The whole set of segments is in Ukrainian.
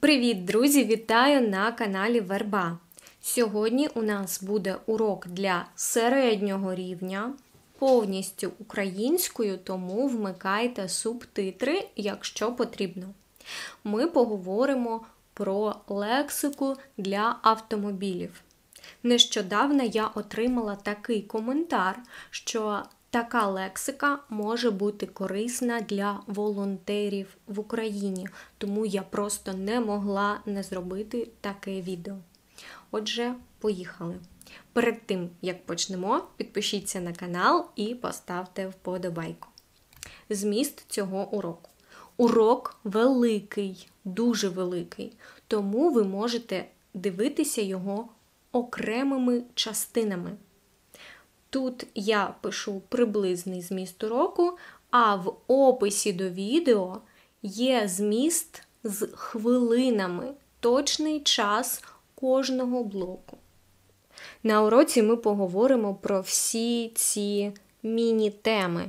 Привіт, друзі! Вітаю на каналі Верба. Сьогодні у нас буде урок для середнього рівня, повністю українською, тому вмикайте субтитри, якщо потрібно. Ми поговоримо про лексику для автомобілів. Нещодавно я отримала такий коментар, що Така лексика може бути корисна для волонтерів в Україні, тому я просто не могла не зробити таке відео. Отже, поїхали. Перед тим, як почнемо, підпишіться на канал і поставте вподобайку. Зміст цього уроку. Урок великий, дуже великий, тому ви можете дивитися його окремими частинами. Тут я пишу приблизний зміст уроку, а в описі до відео є зміст з хвилинами, точний час кожного блоку. На уроці ми поговоримо про всі ці міні-теми.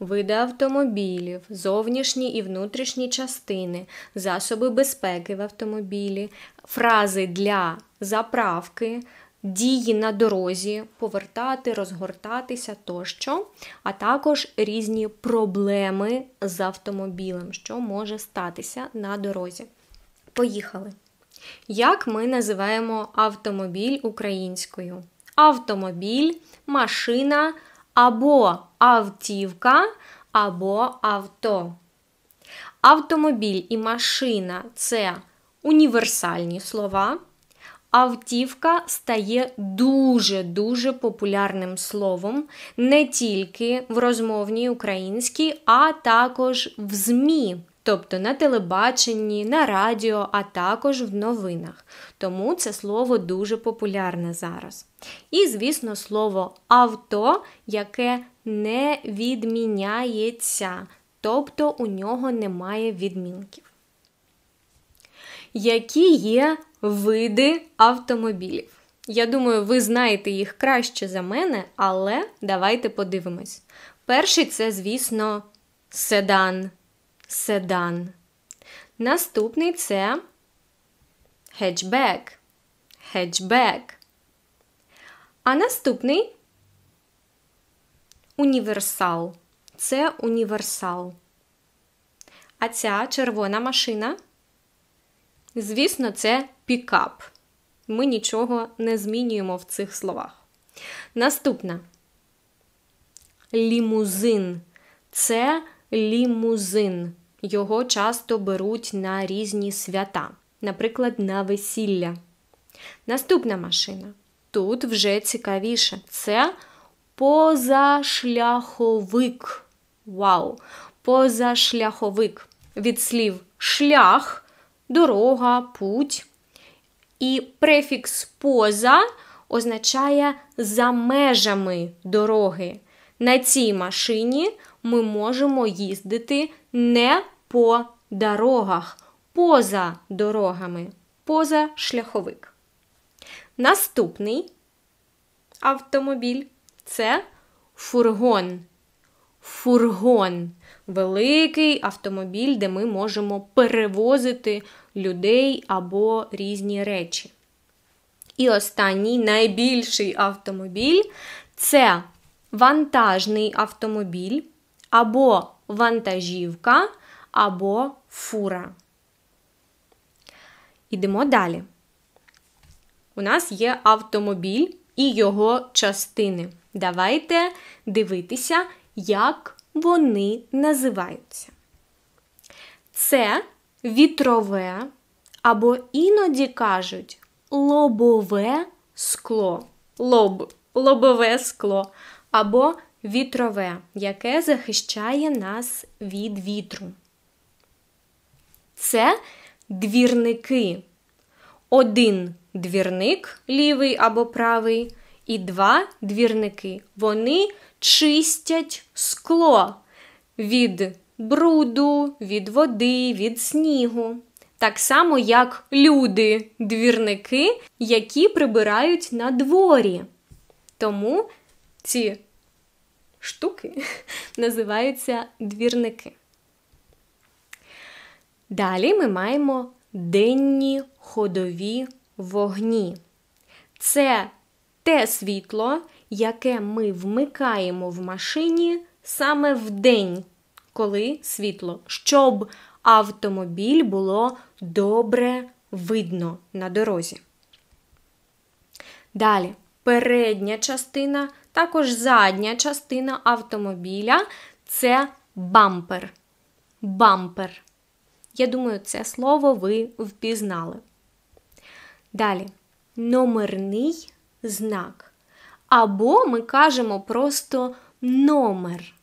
Види автомобілів, зовнішні і внутрішні частини, засоби безпеки в автомобілі, фрази для заправки, дії на дорозі, повертати, розгортатися тощо, а також різні проблеми з автомобілем, що може статися на дорозі. Поїхали! Як ми називаємо автомобіль українською? Автомобіль, машина або автівка, або авто. Автомобіль і машина це універсальні слова. Автівка стає дуже-дуже популярним словом не тільки в розмовній українській, а також в ЗМІ, тобто на телебаченні, на радіо, а також в новинах. Тому це слово дуже популярне зараз. І, звісно, слово авто, яке не відміняється, тобто у нього немає відмінків. Які є види автомобілів. Я думаю, ви знаєте їх краще за мене, але давайте подивимось. Перший це, звісно, седан. Седан. Наступний це хетчбек. Хетчбек. А наступний універсал. Це універсал. А ця червона машина Звісно, це пікап. Ми нічого не змінюємо в цих словах. Наступна лімузин. Це лімузин. Його часто беруть на різні свята, наприклад, на весілля. Наступна машина. Тут вже цікавіше. Це позашляховик. Вау! Позашляховик. Від слів шлях дорога, путь. І префікс поза означає за межами дороги. На цій машині ми можемо їздити не по дорогах, поза дорогами, поза шляховик. Наступний автомобіль це фургон. Фургон великий автомобіль, де ми можемо перевозити людей або різні речі. І останній найбільший автомобіль це вантажний автомобіль, або вантажівка, або фура. Ідемо далі. У нас є автомобіль і його частини. Давайте дивитися, як вони називаються. Це вітрове або іноді кажуть лобове скло. Лоб, лобове скло або вітрове, яке захищає нас від вітру. Це двірники. Один двірник лівий або правий, і два двірники. Вони чистять скло від бруду, від води, від снігу. Так само, як люди, двірники, які прибирають на дворі. Тому ці штуки називаються двірники. Далі ми маємо денні ходові вогні. Це те світло, яке ми вмикаємо в машині саме в день, коли світло, щоб автомобіль було добре видно на дорозі. Далі, передня частина, також задня частина автомобіля це бампер. Бампер. Я думаю, це слово ви впізнали. Далі номерний знак. Або ми кажемо просто номер.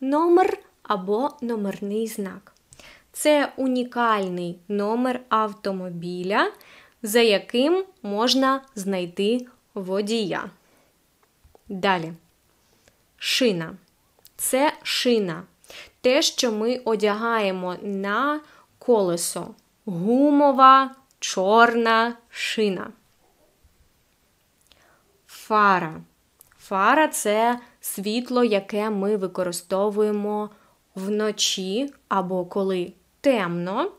Номер або номерний знак. Це унікальний номер автомобіля, за яким можна знайти водія. Далі. Шина. Це шина. Те, що ми одягаємо на колесо. Гумова чорна шина фара. Фара це світло, яке ми використовуємо вночі або коли темно,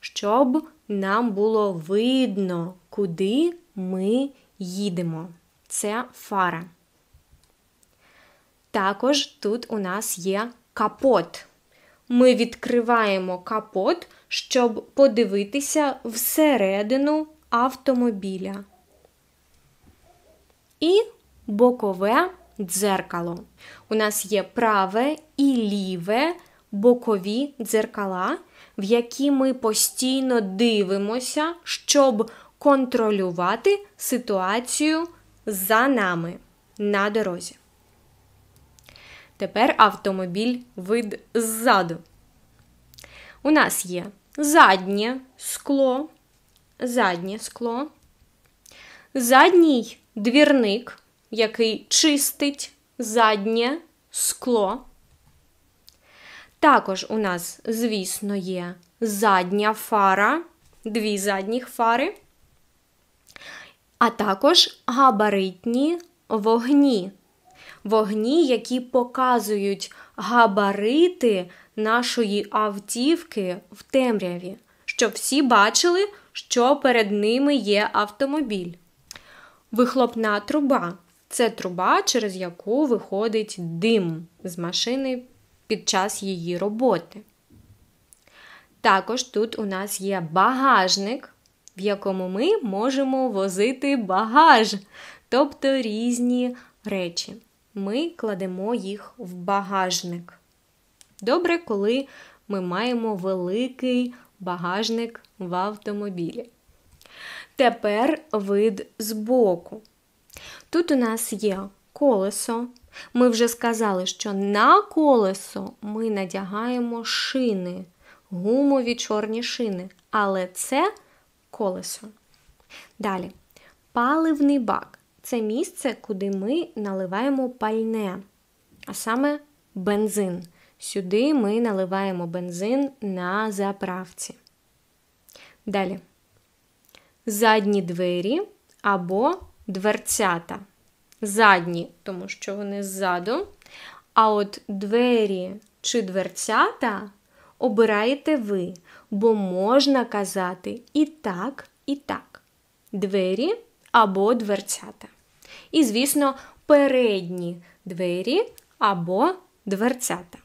щоб нам було видно, куди ми їдемо. Це фара. Також тут у нас є капот. Ми відкриваємо капот, щоб подивитися всередину автомобіля і бокове дзеркало. У нас є праве і ліве бокові дзеркала, в які ми постійно дивимося, щоб контролювати ситуацію за нами на дорозі. Тепер автомобіль вид ззаду. У нас є заднє скло, заднє скло. Задній двірник, який чистить заднє скло. Також у нас, звісно, є задня фара, дві задніх фари, а також габаритні вогні. Вогні, які показують габарити нашої автівки в темряві, щоб всі бачили, що перед ними є автомобіль. Вихлопна труба це труба, через яку виходить дим з машини під час її роботи. Також тут у нас є багажник, в якому ми можемо возити багаж, тобто різні речі. Ми кладемо їх в багажник. Добре, коли ми маємо великий багажник в автомобілі. Тепер вид збоку. Тут у нас є колесо. Ми вже сказали, що на колесо ми надягаємо шини, гумові чорні шини. Але це колесо. Далі. Паливний бак це місце, куди ми наливаємо пальне, а саме бензин. Сюди ми наливаємо бензин на заправці. Далі задні двері або дверцята. Задні, тому що вони ззаду. А от двері чи дверцята обираєте ви, бо можна казати і так, і так. Двері або дверцята. І, звісно, передні двері або дверцята.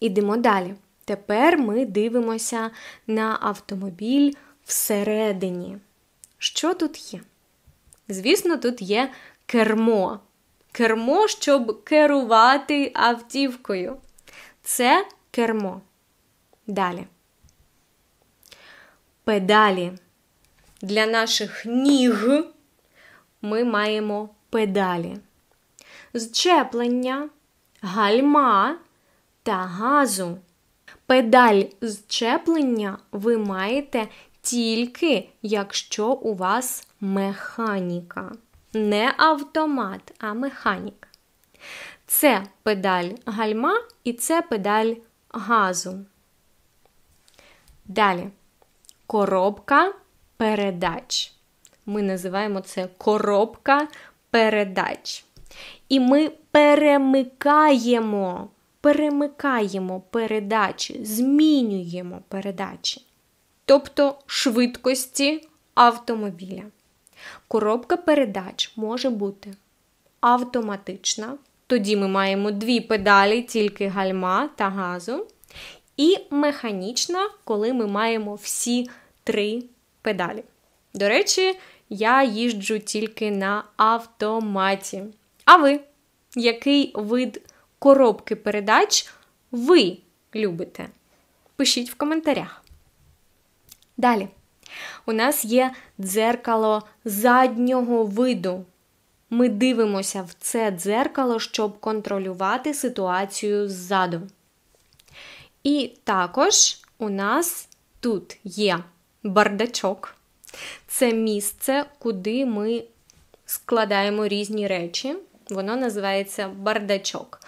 Ідемо далі. Тепер ми дивимося на автомобіль всередині. Що тут є? Звісно, тут є кермо. Кермо, щоб керувати автівкою. Це кермо. Далі. Педалі. Для наших ніг ми маємо педалі. Зчеплення, гальма та газу. Педаль зчеплення ви маєте тільки якщо у вас механіка. Не автомат, а механік. Це педаль гальма і це педаль газу. Далі. Коробка передач. Ми називаємо це коробка передач. І ми перемикаємо, перемикаємо передачі, змінюємо передачі тобто швидкості автомобіля. Коробка передач може бути автоматична. Тоді ми маємо дві педалі, тільки гальма та газу. І механічна, коли ми маємо всі три педалі. До речі, я їжджу тільки на автоматі. А ви, який вид коробки передач ви любите? Пишіть в коментарях. Далі. У нас є дзеркало заднього виду. Ми дивимося в це дзеркало, щоб контролювати ситуацію ззаду. І також у нас тут є бардачок. Це місце, куди ми складаємо різні речі. Воно називається бардачок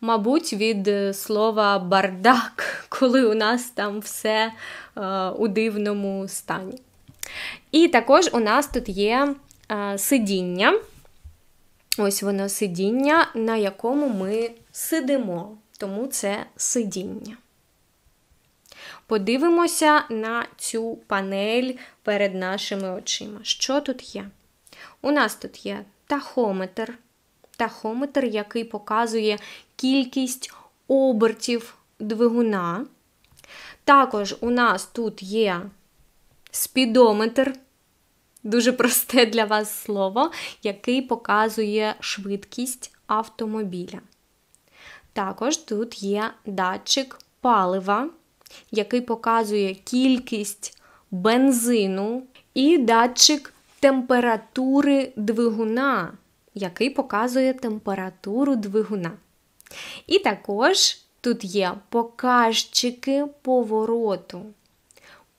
мабуть, від е, слова бардак, коли у нас там все е, у дивному стані. І також у нас тут є е, сидіння. Ось воно сидіння, на якому ми сидимо, тому це сидіння. Подивимося на цю панель перед нашими очима. Що тут є? У нас тут є тахометр тахометр, який показує кількість обертів двигуна. Також у нас тут є спідометр, дуже просте для вас слово, який показує швидкість автомобіля. Також тут є датчик палива, який показує кількість бензину і датчик температури двигуна, який показує температуру двигуна. І також тут є показчики повороту.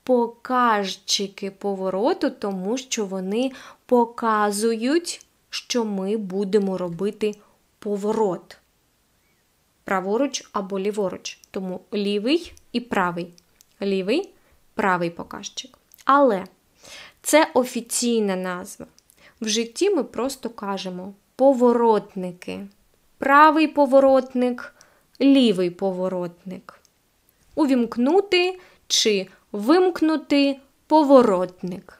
Показчики повороту, тому що вони показують, що ми будемо робити поворот. Праворуч або ліворуч. Тому лівий і правий. Лівий правий показчик. Але це офіційна назва. В житті ми просто кажемо поворотники. Правий поворотник, лівий поворотник. Увімкнути чи вимкнути поворотник.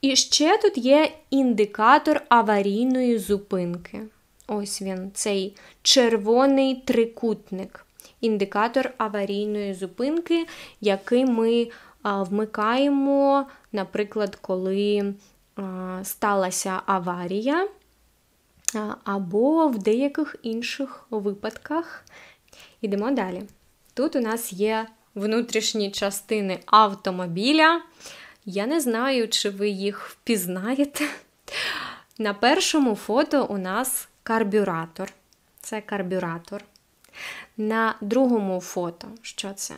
І ще тут є індикатор аварійної зупинки. Ось він, цей червоний трикутник. Індикатор аварійної зупинки, який ми а, вмикаємо, наприклад, коли Е, сталася аварія, е, або в деяких інших випадках. Ідемо далі. Тут у нас є внутрішні частини автомобіля. Я не знаю, чи ви їх впізнаєте. На першому фото у нас карбюратор. Це карбюратор. На другому фото, що це?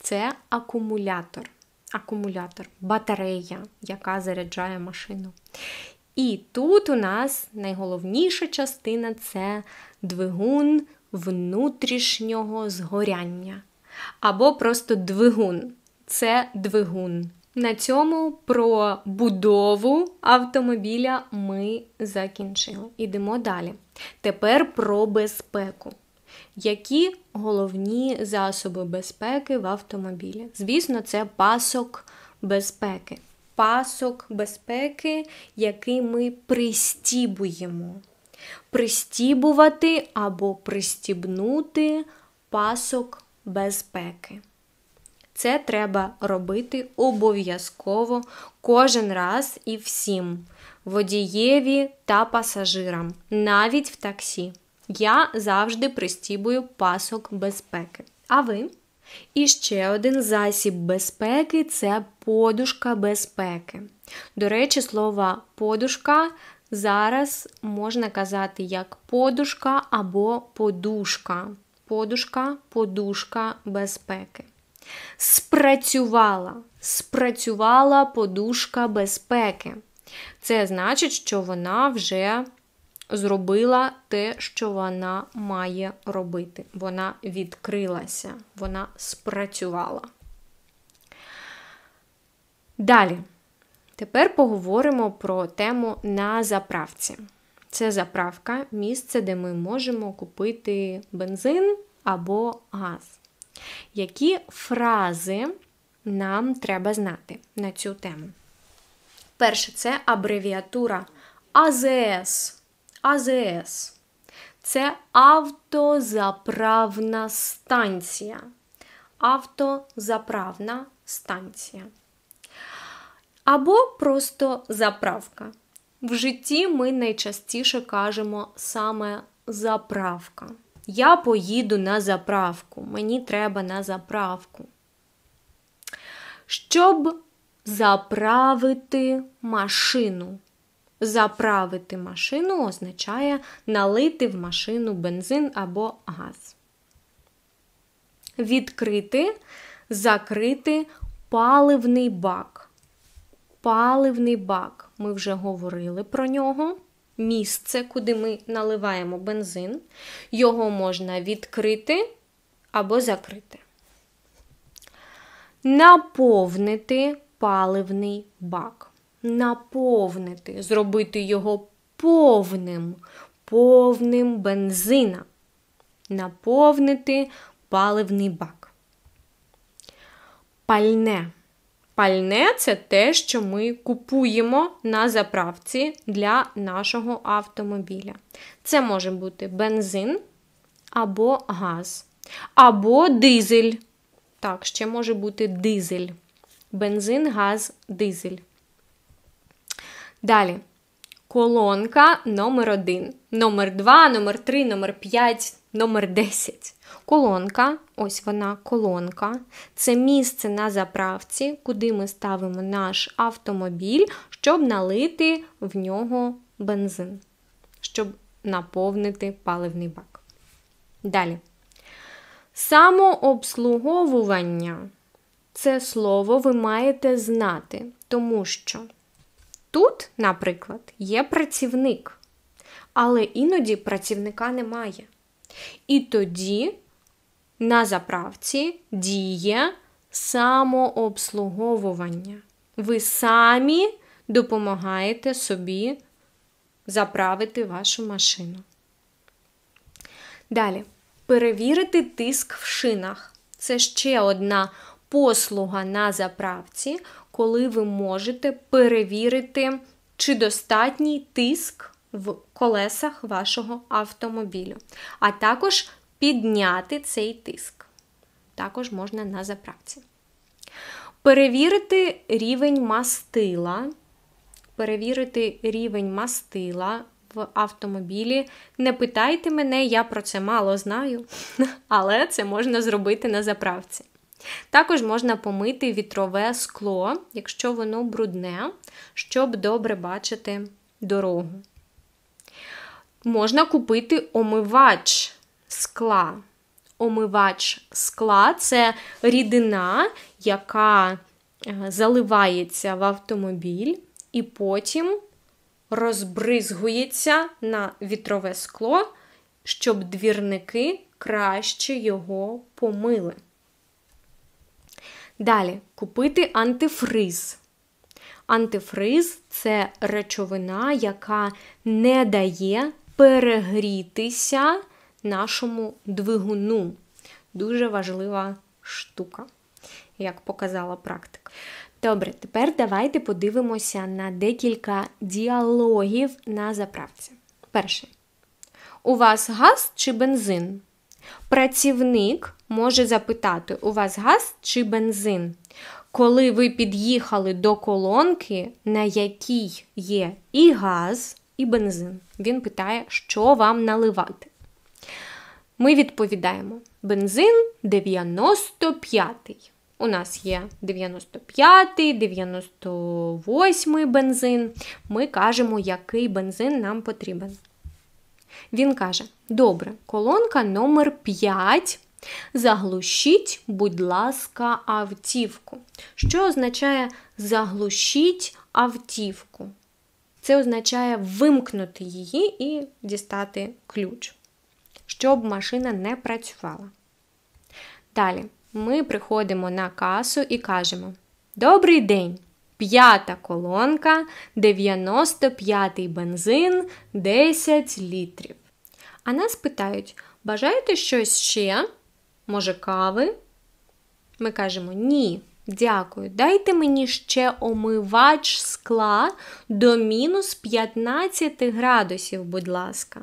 Це акумулятор акумулятор, батарея, яка заряджає машину. І тут у нас найголовніша частина це двигун внутрішнього згоряння. Або просто двигун. Це двигун. На цьому про будову автомобіля ми закінчили. Ідемо далі. Тепер про безпеку. Які головні засоби безпеки в автомобілі? Звісно, це пасок безпеки. Пасок безпеки, який ми пристібуємо. Пристібувати або пристібнути пасок безпеки. Це треба робити обов'язково кожен раз і всім водієві та пасажирам, навіть в таксі. Я завжди пристібую пасок безпеки. А ви? І ще один засіб безпеки це подушка безпеки. До речі, слово подушка зараз можна казати як подушка або подушка. Подушка, подушка безпеки. Спрацювала. Спрацювала подушка безпеки. Це значить, що вона вже зробила те, що вона має робити. Вона відкрилася, вона спрацювала. Далі, тепер поговоримо про тему на заправці. Це заправка, місце, де ми можемо купити бензин або газ. Які фрази нам треба знати на цю тему? Перше, це абревіатура АЗС. АЗС. Е Це автозаправна станція. Автозаправна станція. Або просто заправка. В житті ми найчастіше кажемо саме заправка. Я поїду на заправку. Мені треба на заправку. Щоб заправити машину. Заправити машину означає налити в машину бензин або газ. Відкрити, закрити паливний бак. Паливний бак, ми вже говорили про нього. Місце, куди ми наливаємо бензин. Його можна відкрити або закрити. Наповнити паливний бак наповнити, зробити його повним, повним бензина, наповнити паливний бак. Пальне. Пальне це те, що ми купуємо на заправці для нашого автомобіля. Це може бути бензин або газ, або дизель. Так, ще може бути дизель. Бензин, газ, дизель. Далі. Колонка номер 1 номер 2 номер 3 номер 5 номер 10 Колонка, ось вона, колонка. Це місце на заправці, куди ми ставимо наш автомобіль, щоб налити в нього бензин, щоб наповнити паливний бак. Далі. Самообслуговування це слово ви маєте знати, тому що Тут, наприклад, є працівник, але іноді працівника немає. І тоді на заправці діє самообслуговування. Ви самі допомагаєте собі заправити вашу машину. Далі, перевірити тиск в шинах. Це ще одна послуга на заправці, коли ви можете перевірити, чи достатній тиск в колесах вашого автомобілю, а також підняти цей тиск. Також можна на заправці. Перевірити рівень мастила. Перевірити рівень мастила в автомобілі. Не питайте мене, я про це мало знаю, але це можна зробити на заправці. Також можна помити вітрове скло, якщо воно брудне, щоб добре бачити дорогу. Можна купити омивач скла. Омивач скла це рідина, яка е, заливається в автомобіль, і потім розбризгується на вітрове скло, щоб двірники краще його помили. Далі купити антифриз. Антифриз це речовина, яка не дає перегрітися нашому двигуну. Дуже важлива штука, як показала практика. Добре, тепер давайте подивимося на декілька діалогів на заправці. Перше. У вас газ чи бензин? Працівник може запитати, у вас газ чи бензин? Коли ви під'їхали до колонки, на якій є і газ, і бензин, він питає, що вам наливати. Ми відповідаємо: бензин 95-й. У нас є 95-й, 98 й бензин. Ми кажемо, який бензин нам потрібен. Він каже: Добре, колонка номер 5 Заглушіть, будь ласка, автівку. Що означає заглушіть автівку? Це означає вимкнути її і дістати ключ, щоб машина не працювала. Далі ми приходимо на касу і кажемо: Добрий день! П'ята колонка 95 бензин 10 літрів. А нас питають: бажаєте щось ще? Може, кави? Ми кажемо ні. Дякую. Дайте мені ще омивач скла до мінус 15 градусів, будь ласка.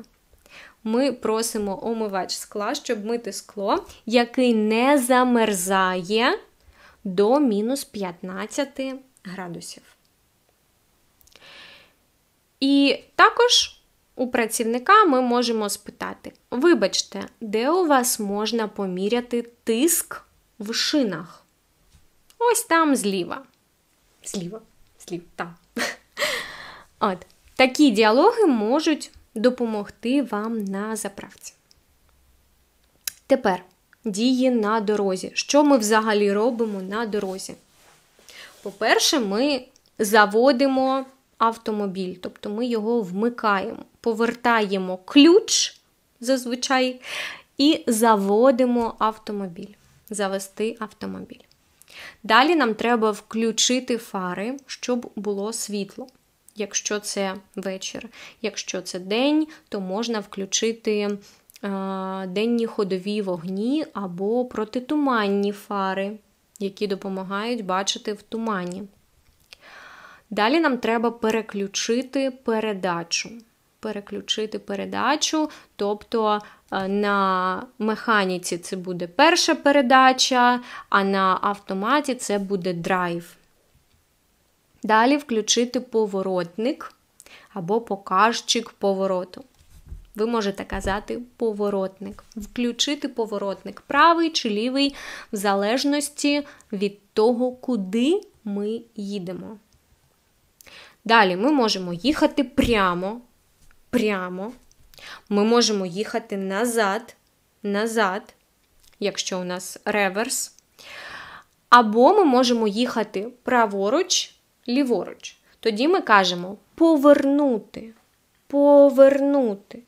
Ми просимо омивач скла, щоб мити скло, який не замерзає до мінус 15 градусів градусів. І також у працівника ми можемо спитати: вибачте, де у вас можна поміряти тиск в шинах? Ось там зліва. Зліва, зліва, там. От. Такі діалоги можуть допомогти вам на заправці. Тепер дії на дорозі. Що ми взагалі робимо на дорозі? По-перше, ми заводимо автомобіль, тобто ми його вмикаємо, повертаємо ключ зазвичай і заводимо автомобіль, завести автомобіль. Далі нам треба включити фари, щоб було світло. Якщо це вечір, якщо це день, то можна включити е, денні ходові вогні або протитуманні фари які допомагають бачити в тумані. Далі нам треба переключити передачу. Переключити передачу, тобто е, на механіці це буде перша передача, а на автоматі це буде драйв. Далі включити поворотник або показчик повороту ви можете казати поворотник, включити поворотник правий чи лівий, в залежності від того, куди ми їдемо. Далі ми можемо їхати прямо, прямо. Ми можемо їхати назад, назад, якщо у нас реверс. Або ми можемо їхати праворуч, ліворуч. Тоді ми кажемо повернути, повернути.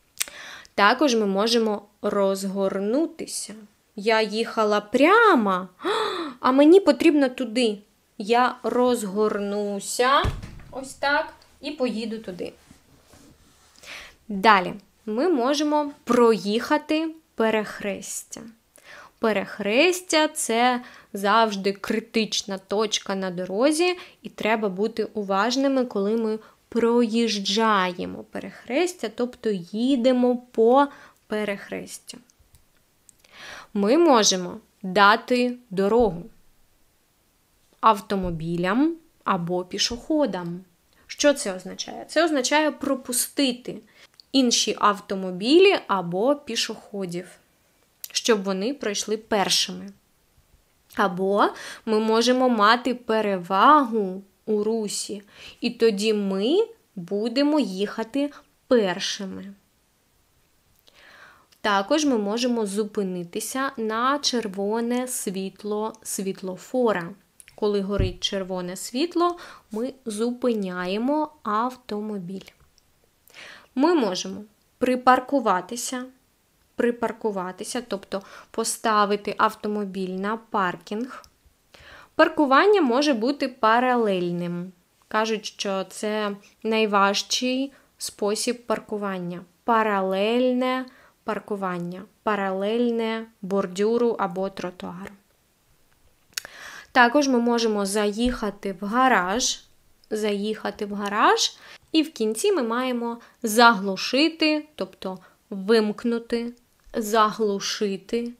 Також ми можемо розгорнутися. Я їхала прямо, а мені потрібно туди. Я розгорнуся ось так і поїду туди. Далі ми можемо проїхати перехрестя. Перехрестя це завжди критична точка на дорозі, і треба бути уважними, коли ми проїжджаємо перехрестя, тобто їдемо по перехрестю. Ми можемо дати дорогу автомобілям або пішоходам. Що це означає? Це означає пропустити інші автомобілі або пішоходів, щоб вони пройшли першими. Або ми можемо мати перевагу у русі, і тоді ми будемо їхати першими. Також ми можемо зупинитися на червоне світло світлофора. Коли горить червоне світло, ми зупиняємо автомобіль. Ми можемо припаркуватися, припаркуватися, тобто поставити автомобіль на паркінг. Паркування може бути паралельним. Кажуть, що це найважчий спосіб паркування. Паралельне паркування, паралельне бордюру або тротуар. Також ми можемо заїхати в гараж, заїхати в гараж, і в кінці ми маємо заглушити, тобто вимкнути, заглушити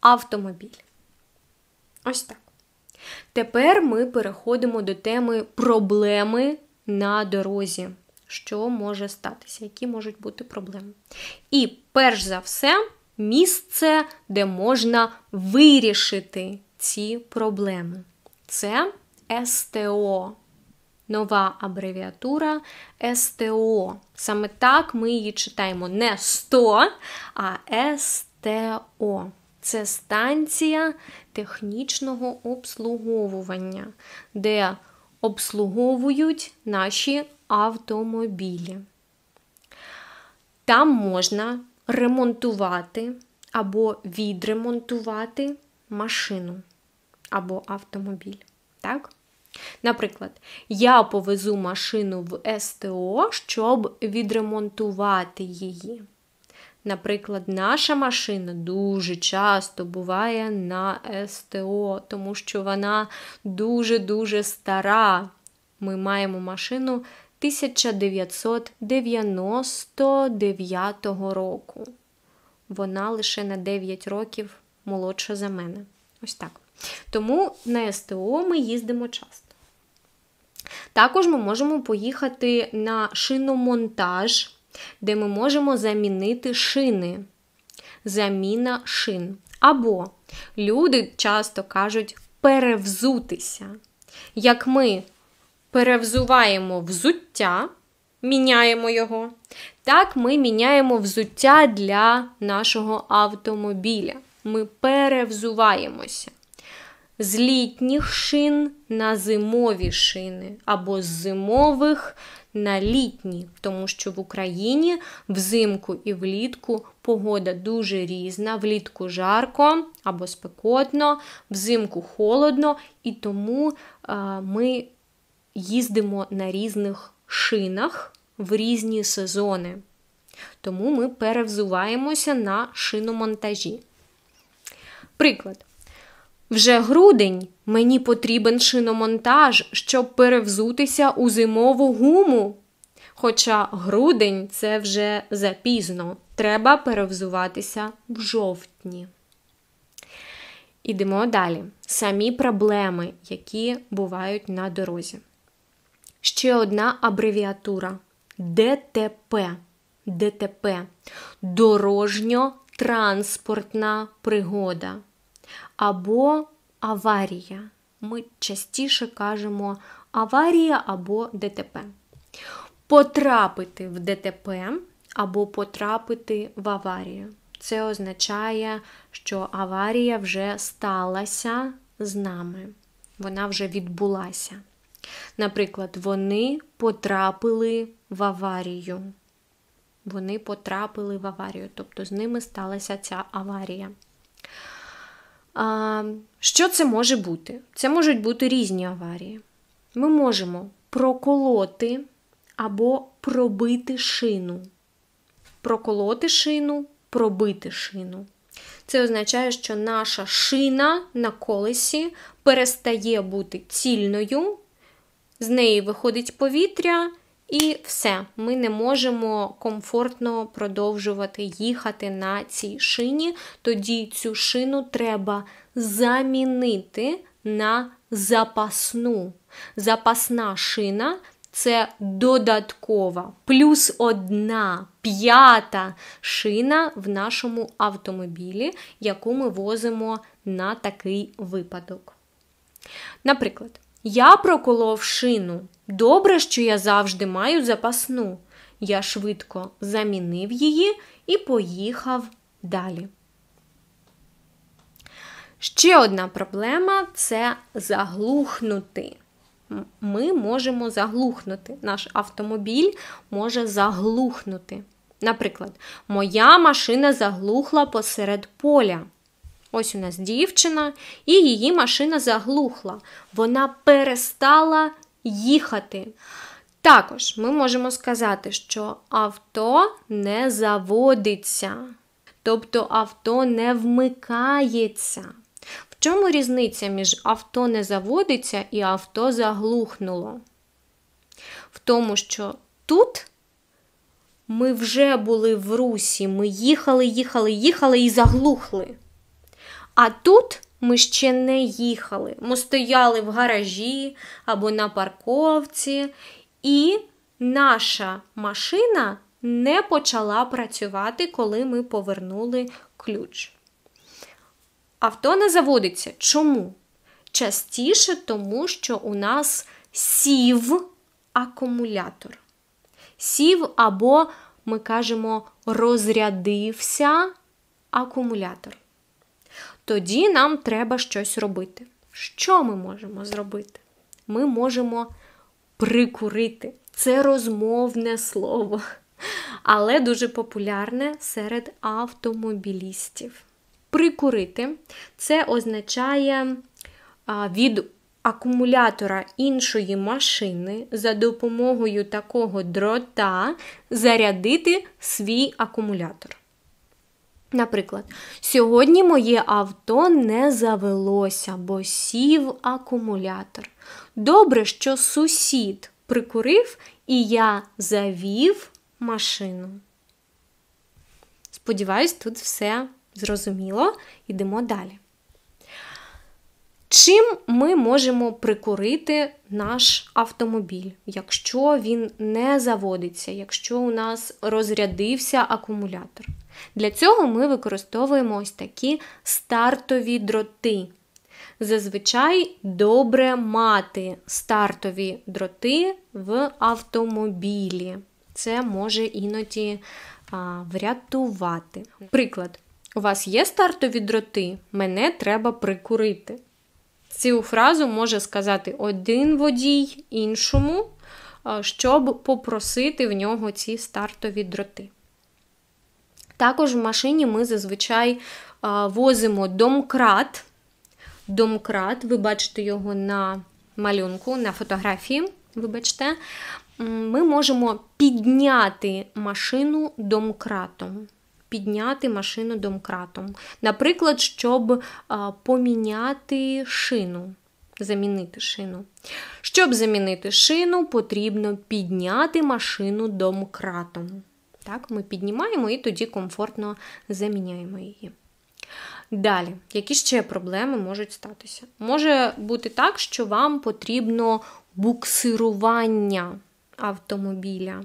автомобіль. Ось так. Тепер ми переходимо до теми проблеми на дорозі. Що може статися, які можуть бути проблеми? І перш за все, місце, де можна вирішити ці проблеми. Це СТО. Нова абревіатура СТО. Саме так ми її читаємо не 100, а СТО це станція технічного обслуговування, де обслуговують наші автомобілі. Там можна ремонтувати або відремонтувати машину або автомобіль. Так? Наприклад, я повезу машину в СТО, щоб відремонтувати її. Наприклад, наша машина дуже часто буває на СТО, тому що вона дуже-дуже стара. Ми маємо машину 1999 року. Вона лише на 9 років молодша за мене. Ось так. Тому на СТО ми їздимо часто. Також ми можемо поїхати на шиномонтаж де ми можемо замінити шини. Заміна шин. Або люди часто кажуть перевзутися. Як ми перевзуваємо взуття, міняємо його, так ми міняємо взуття для нашого автомобіля. Ми перевзуваємося. З літніх шин на зимові шини, або з зимових на літні, тому що в Україні взимку і влітку погода дуже різна, влітку жарко або спекотно, взимку холодно, і тому е, ми їздимо на різних шинах в різні сезони. Тому ми перевзуваємося на шиномонтажі. Приклад. Вже грудень мені потрібен шиномонтаж, щоб перевзутися у зимову гуму. Хоча грудень це вже запізно. Треба перевзуватися в жовтні. Ідемо далі. Самі проблеми, які бувають на дорозі. Ще одна абревіатура ДТП. ДТП дорожньо-транспортна пригода або аварія. Ми частіше кажемо аварія або ДТП. Потрапити в ДТП або потрапити в аварію. Це означає, що аварія вже сталася з нами. Вона вже відбулася. Наприклад, вони потрапили в аварію. Вони потрапили в аварію, тобто з ними сталася ця аварія. Що це може бути? Це можуть бути різні аварії. Ми можемо проколоти або пробити шину. Проколоти шину, пробити шину. Це означає, що наша шина на колесі перестає бути цільною, з неї виходить повітря. І все, ми не можемо комфортно продовжувати їхати на цій шині. Тоді цю шину треба замінити на запасну. Запасна шина це додаткова, плюс одна п'ята шина в нашому автомобілі, яку ми возимо на такий випадок. Наприклад, я проколов шину. Добре, що я завжди маю запасну. Я швидко замінив її і поїхав далі. Ще одна проблема це заглухнути. Ми можемо заглухнути. Наш автомобіль може заглухнути. Наприклад, моя машина заглухла посеред поля. Ось у нас дівчина, і її машина заглухла. Вона перестала їхати. Також ми можемо сказати, що авто не заводиться, тобто авто не вмикається. В чому різниця між авто не заводиться і авто заглухнуло? В тому, що тут ми вже були в русі, ми їхали, їхали, їхали і заглухли. А тут ми ще не їхали. Ми стояли в гаражі або на парковці, і наша машина не почала працювати, коли ми повернули ключ. Авто не заводиться. Чому? Частіше тому, що у нас сів акумулятор. Сів, або, ми кажемо, розрядився акумулятор тоді нам треба щось робити. Що ми можемо зробити? Ми можемо прикурити. Це розмовне слово, але дуже популярне серед автомобілістів. Прикурити це означає від акумулятора іншої машини за допомогою такого дрота зарядити свій акумулятор. Наприклад, сьогодні моє авто не завелося, бо сів акумулятор. Добре, що сусід прикурив і я завів машину. Сподіваюсь, тут все зрозуміло. Йдемо далі. Чим ми можемо прикурити наш автомобіль, якщо він не заводиться, якщо у нас розрядився акумулятор? Для цього ми використовуємо ось такі стартові дроти. Зазвичай добре мати стартові дроти в автомобілі. Це може іноді а, врятувати. Приклад, у вас є стартові дроти, мене треба прикурити. Цю фразу може сказати один водій іншому, щоб попросити в нього ці стартові дроти. Також в машині ми зазвичай возимо домкрат. Домкрат, ви бачите його на малюнку, на фотографії, вибачте, ми можемо підняти машину домкратом. Підняти машину домкратом. Наприклад, щоб поміняти шину. Замінити шину. Щоб замінити шину, потрібно підняти машину домкратом. Так, Ми піднімаємо і тоді комфортно заміняємо її. Далі, які ще проблеми можуть статися? Може бути так, що вам потрібно буксирування автомобіля.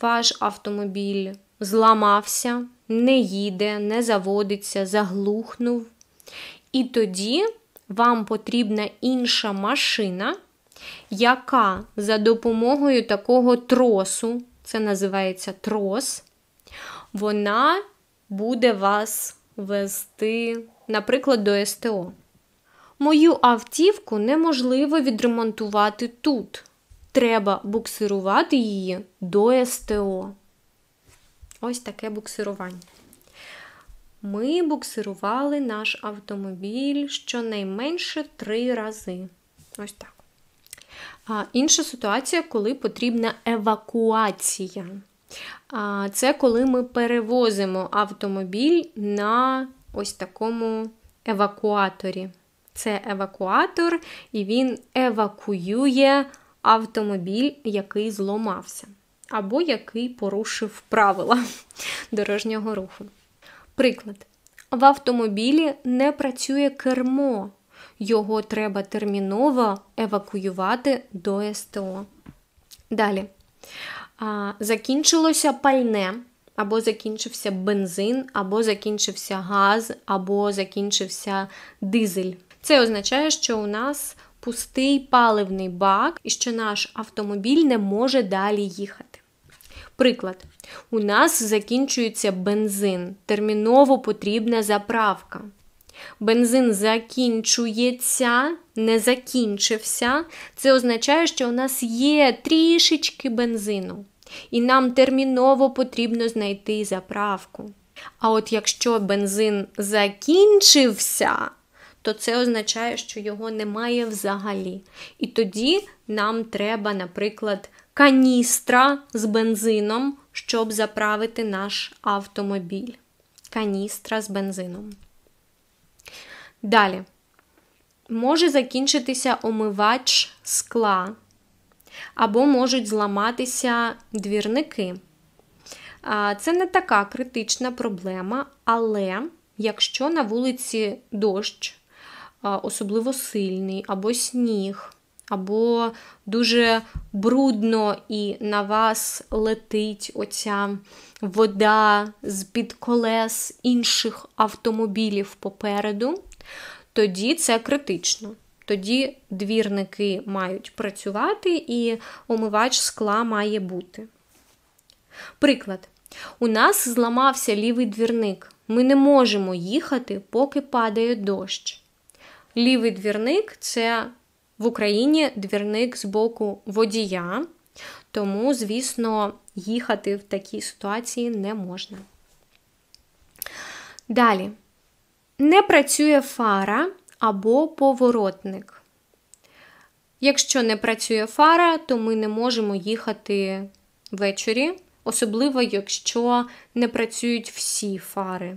Ваш автомобіль зламався, не їде, не заводиться, заглухнув. І тоді вам потрібна інша машина, яка за допомогою такого тросу це називається трос, вона буде вас вести, наприклад, до СТО. Мою автівку неможливо відремонтувати тут. Треба буксирувати її до СТО. Ось таке буксирування. Ми буксирували наш автомобіль щонайменше три рази. Ось так. Інша ситуація, коли потрібна евакуація. Це коли ми перевозимо автомобіль на ось такому евакуаторі. Це евакуатор, і він евакуює автомобіль, який зломався, або який порушив правила дорожнього руху. Приклад: в автомобілі не працює кермо його треба терміново евакуювати до СТО. Далі. Закінчилося пальне, або закінчився бензин, або закінчився газ, або закінчився дизель. Це означає, що у нас пустий паливний бак і що наш автомобіль не може далі їхати. Приклад, у нас закінчується бензин, терміново потрібна заправка. Бензин закінчується, не закінчився. Це означає, що у нас є трішечки бензину, і нам терміново потрібно знайти заправку. А от якщо бензин закінчився, то це означає, що його немає взагалі. І тоді нам треба, наприклад, каністра з бензином, щоб заправити наш автомобіль. Каністра з бензином. Далі. Може закінчитися омивач скла, або можуть зламатися двірники. Це не така критична проблема, але якщо на вулиці дощ, особливо сильний, або сніг, або дуже брудно і на вас летить оця вода з-під колес інших автомобілів попереду тоді це критично. Тоді двірники мають працювати, і омивач скла має бути. Приклад. У нас зламався лівий двірник. Ми не можемо їхати, поки падає дощ. Лівий двірник це в Україні двірник з боку водія, тому, звісно, їхати в такій ситуації не можна. Далі. Не працює фара або поворотник. Якщо не працює фара, то ми не можемо їхати ввечері, особливо якщо не працюють всі фари.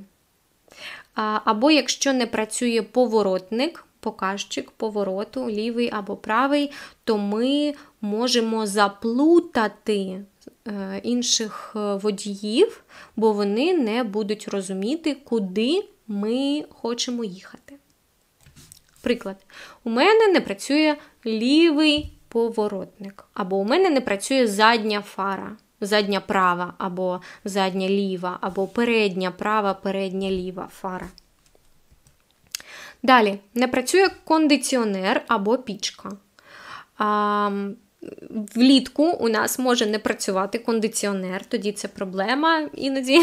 Або якщо не працює поворотник, показчик повороту, лівий або правий, то ми можемо заплутати е, інших е, водіїв, бо вони не будуть розуміти, куди ми хочемо їхати. Приклад, у мене не працює лівий поворотник, або у мене не працює задня фара, задня права, або задня ліва, або передня права, передня ліва фара. Далі не працює кондиціонер або пічка. А, Влітку у нас може не працювати кондиціонер, тоді це проблема іноді.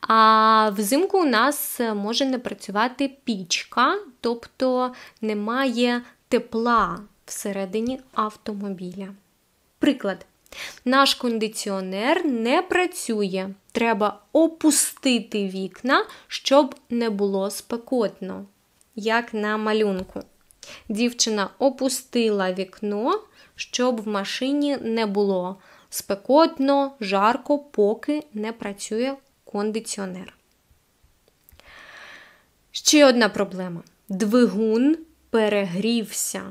А взимку у нас може не працювати пічка, тобто немає тепла всередині автомобіля. Приклад, наш кондиціонер не працює, треба опустити вікна, щоб не було спекотно, як на малюнку. Дівчина опустила вікно, щоб в машині не було спекотно, жарко, поки не працює кондиціонер. Ще одна проблема: двигун перегрівся.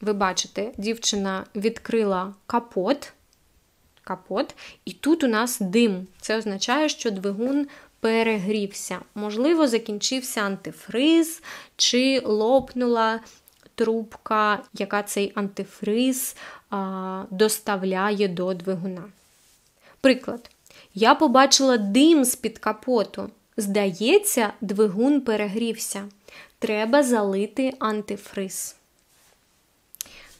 Ви бачите, дівчина відкрила капот. Капот, і тут у нас дим. Це означає, що двигун перегрівся. Можливо, закінчився антифриз чи лопнула трубка, яка цей антифриз а, доставляє до двигуна. Приклад, я побачила дим з-під капоту. Здається, двигун перегрівся. Треба залити антифриз.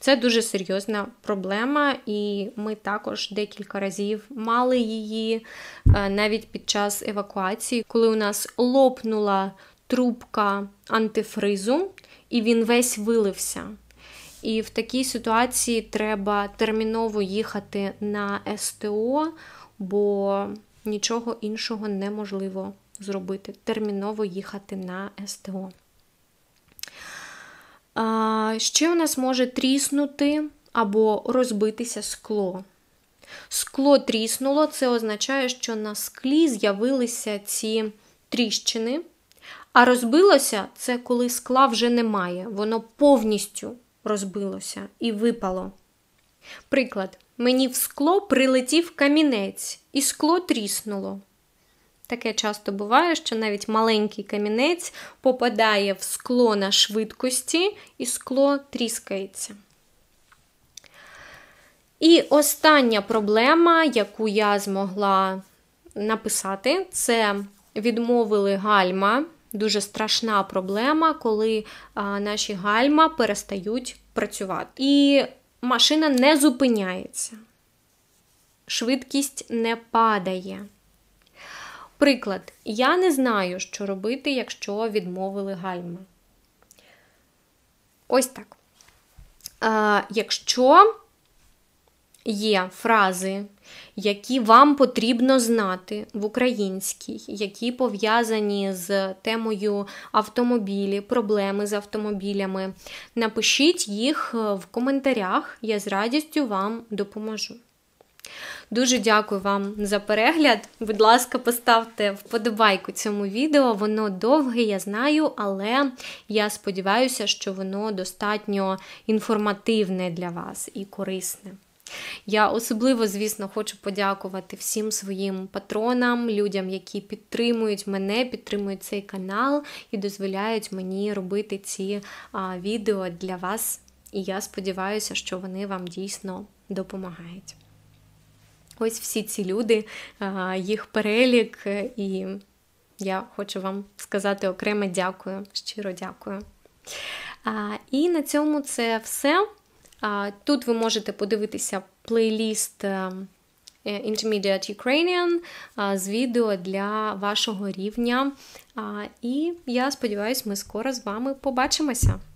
Це дуже серйозна проблема, і ми також декілька разів мали її е, навіть під час евакуації, коли у нас лопнула трубка антифризу, і він весь вилився. І в такій ситуації треба терміново їхати на СТО, бо нічого іншого неможливо зробити. Терміново їхати на СТО. Ще у нас може тріснути або розбитися скло. Скло тріснуло, це означає, що на склі з'явилися ці тріщини. А розбилося це коли скла вже немає. Воно повністю розбилося і випало. Приклад, мені в скло прилетів камінець, і скло тріснуло. Таке часто буває, що навіть маленький камінець попадає в скло на швидкості, і скло тріскається. І остання проблема, яку я змогла написати, це відмовили гальма. Дуже страшна проблема, коли а, наші гальма перестають працювати. І машина не зупиняється, швидкість не падає. Приклад, я не знаю, що робити, якщо відмовили гальми. Ось так. А, Якщо є фрази, які вам потрібно знати в українській, які пов'язані з темою автомобілі, проблеми з автомобілями, напишіть їх е, в коментарях, я з радістю вам допоможу. Дуже дякую вам за перегляд. Будь ласка, поставте вподобайку цьому відео. Воно довге, я знаю, але я сподіваюся, що воно достатньо інформативне для вас і корисне. Я особливо, звісно, хочу подякувати всім своїм патронам, людям, які підтримують мене, підтримують цей канал і дозволяють мені робити ці а, відео для вас. І я сподіваюся, що вони вам дійсно допомагають. Ось всі ці люди, їх перелік, е, і я хочу вам сказати окреме дякую, щиро дякую. І на цьому це все. Тут ви можете подивитися плейліст е, е, Intermediate Ukrainian з відео для вашого рівня. І я сподіваюся, ми скоро з вами побачимося.